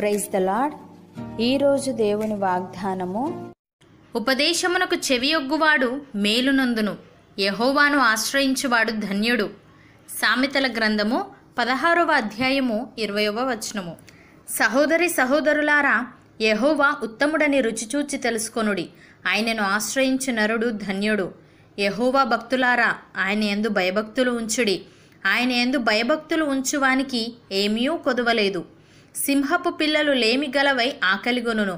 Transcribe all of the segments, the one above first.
praise the lord ఈరోజు దేవుని వాగ్దానము ఉపదేశమునకు చెవియొగ్గువాడు మేలునందును యహోవాను ఆశ్రయించువాడు ధన్యుడు సామెతల గ్రంథము పదహారవ అధ్యాయము ఇరవయవ వచనము సహోదరి సహోదరులారా యహోవా ఉత్తముడని రుచిచూచి తెలుసుకొనుడి ఆయనను ఆశ్రయించు నరుడు ధన్యుడు యహోవా భక్తులారా ఆయన ఎందు భయభక్తులు ఉంచుడి ఆయన ఎందు భయభక్తులు ఉంచువానికి ఏమీ కొదవలేదు సింహపు పిల్లలు లేమి గలవై ఆకలిగొనును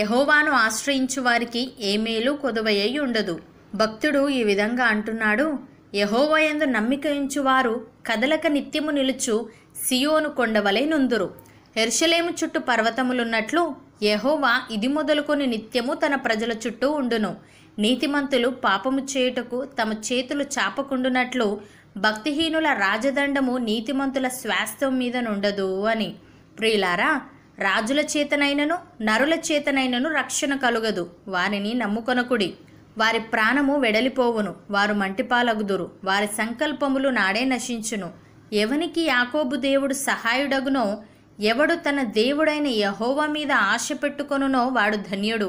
యహోవాను ఆశ్రయించు వారికి ఏ మేలు కొదువయ్యి ఉండదు భక్తుడు ఈ విధంగా అంటున్నాడు యహోవయందు నమ్మిక ఉంచువారు కదలక నిత్యము నిలుచు సియోను కొండవలై నుందురు హెర్షలేము చుట్టూ పర్వతములున్నట్లు యహోవా ఇది మొదలుకొని నిత్యము తన ప్రజల చుట్టూ ఉండును నీతిమంతులు పాపము చేయుటకు తమ చేతులు చాపకుండునట్లు భక్తిహీనుల రాజదండము నీతిమంతుల శ్వాస్థం మీద నుండదు అని ప్రియులారా రాజుల చేతనైనను నరుల చేతనైనను రక్షణ కలుగదు వారిని నమ్ముకొనకుడి వారి ప్రాణము వెడలిపోవును వారు మంటిపాలగుదురు వారి సంకల్పములు నాడే నశించును ఎవనికి యాకోబు దేవుడు సహాయుడగునో ఎవడు తన దేవుడైన యహోవా మీద ఆశ పెట్టుకొనునో వాడు ధన్యుడు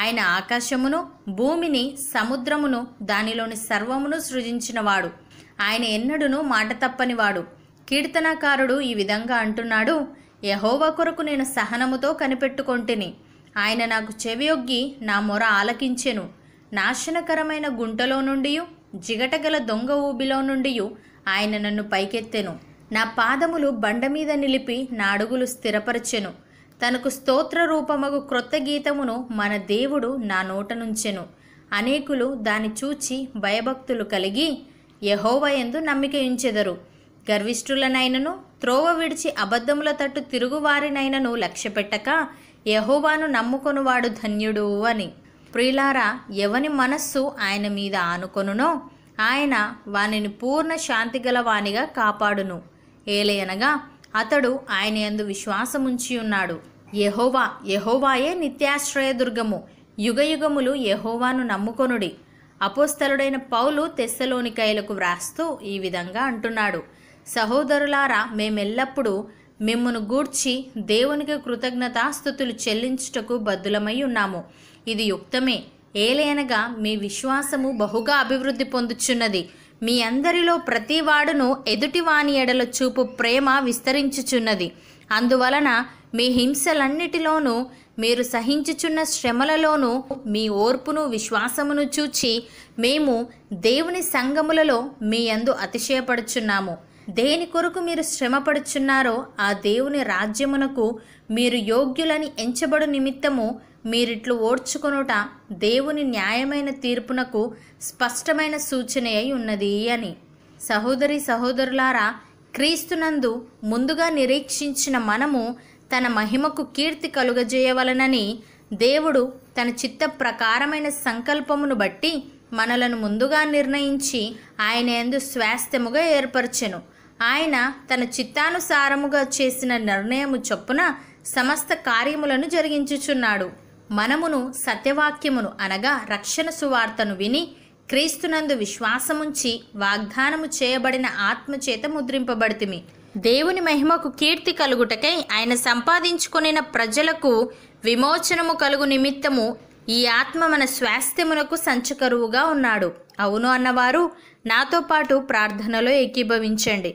ఆయన ఆకాశమును భూమిని సముద్రమును దానిలోని సర్వమును సృజించినవాడు ఆయన ఎన్నడును మాట తప్పనివాడు కీర్తనాకారుడు ఈ విధంగా అంటున్నాడు యహోవ కొరకు నేను సహనముతో కనిపెట్టుకొంటిని ఆయన నాకు చెవియొగ్గి నా మొర ఆలకించెను నాశనకరమైన గుంటలో నుండి జిగటగల దొంగ ఊబిలో నుండి ఆయన నన్ను పైకెత్తెను నా పాదములు బండ మీద నిలిపి నా అడుగులు స్థిరపరచెను తనకు స్తోత్ర రూపమగు క్రొత్త గీతమును మన దేవుడు నా నోట నుంచెను అనేకులు దాని చూచి భయభక్తులు కలిగి యహోవయందు నమ్మిక ఉంచెదరు గర్విష్ఠులనైనను త్రోవ విడిచి అబద్ధముల తట్టు తిరుగువారినైనను లక్ష్యపెట్టక యహోవాను నమ్ముకొనువాడు ధన్యుడు అని ప్రియులారా ఎవని మనస్సు ఆయన మీద ఆనుకొనునో ఆయన వానిని పూర్ణ శాంతి గలవానిగా కాపాడును ఏలయనగా అతడు ఆయన యందు విశ్వాసముంచి ఉన్నాడు యహోవా యహోవాయే నిత్యాశ్రయదుర్గము యుగయుగములు యహోవాను నమ్ముకొనుడి అపోస్తలుడైన పౌలు తెస్సలోనికైలకు వ్రాస్తూ ఈ విధంగా అంటున్నాడు సహోదరులారా మేమెల్లప్పుడూ మిమ్మను గూర్చి దేవునికి కృతజ్ఞతాస్థుతులు చెల్లించుటకు బద్దులమై ఉన్నాము ఇది యుక్తమే ఏలైనగా మీ విశ్వాసము బహుగా అభివృద్ధి పొందుచున్నది మీ అందరిలో ప్రతివాడును ఎదుటివాని ఎడల చూపు ప్రేమ విస్తరించుచున్నది అందువలన మీ హింసలన్నిటిలోనూ మీరు సహించుచున్న శ్రమలలోనూ మీ ఓర్పును విశ్వాసమును చూచి మేము దేవుని సంగములలో మీ అందు అతిశయపడుచున్నాము దేని కొరకు మీరు శ్రమపడుచున్నారో ఆ దేవుని రాజ్యమునకు మీరు యోగ్యులని ఎంచబడు నిమిత్తము మీరిట్లు ఓడ్చుకొనుట దేవుని న్యాయమైన తీర్పునకు స్పష్టమైన సూచన అయి ఉన్నది అని సహోదరి సహోదరులారా క్రీస్తునందు ముందుగా నిరీక్షించిన మనము తన మహిమకు కీర్తి కలుగజేయవలనని దేవుడు తన చిత్త ప్రకారమైన సంకల్పమును బట్టి మనలను ముందుగా నిర్ణయించి ఆయన ఎందు స్వాస్థ్యముగా ఏర్పరచెను ఆయన తన చిత్తానుసారముగా చేసిన నిర్ణయము చొప్పున సమస్త కార్యములను జరిగించుచున్నాడు మనమును సత్యవాక్యమును అనగా రక్షణ సువార్తను విని క్రీస్తునందు విశ్వాసముంచి వాగ్దానము చేయబడిన ఆత్మచేత ముద్రింపబడితిమి దేవుని మహిమకు కీర్తి కలుగుటకై ఆయన సంపాదించుకునిన ప్రజలకు విమోచనము కలుగు నిమిత్తము ఈ ఆత్మ మన స్వాస్థ్యమునకు సంచకరువుగా ఉన్నాడు అవును అన్నవారు నాతో పాటు ప్రార్థనలో ఏకీభవించండి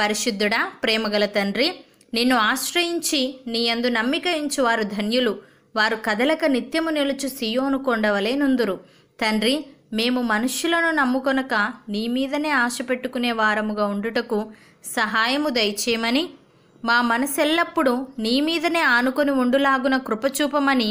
పరిశుద్ధుడా ప్రేమగల తండ్రి నిన్ను ఆశ్రయించి నీ అందు నమ్మిక వారు ధన్యులు వారు కదలక నిత్యము నిలుచు సియోను కొండవలే నుందురు తండ్రి మేము మనుష్యులను నమ్ముకొనక నీ మీదనే ఆశ పెట్టుకునే వారముగా ఉండుటకు సహాయము దయచేయమని మా మనసెల్లప్పుడూ నీ మీదనే ఆనుకొని ఉండులాగున కృపచూపమని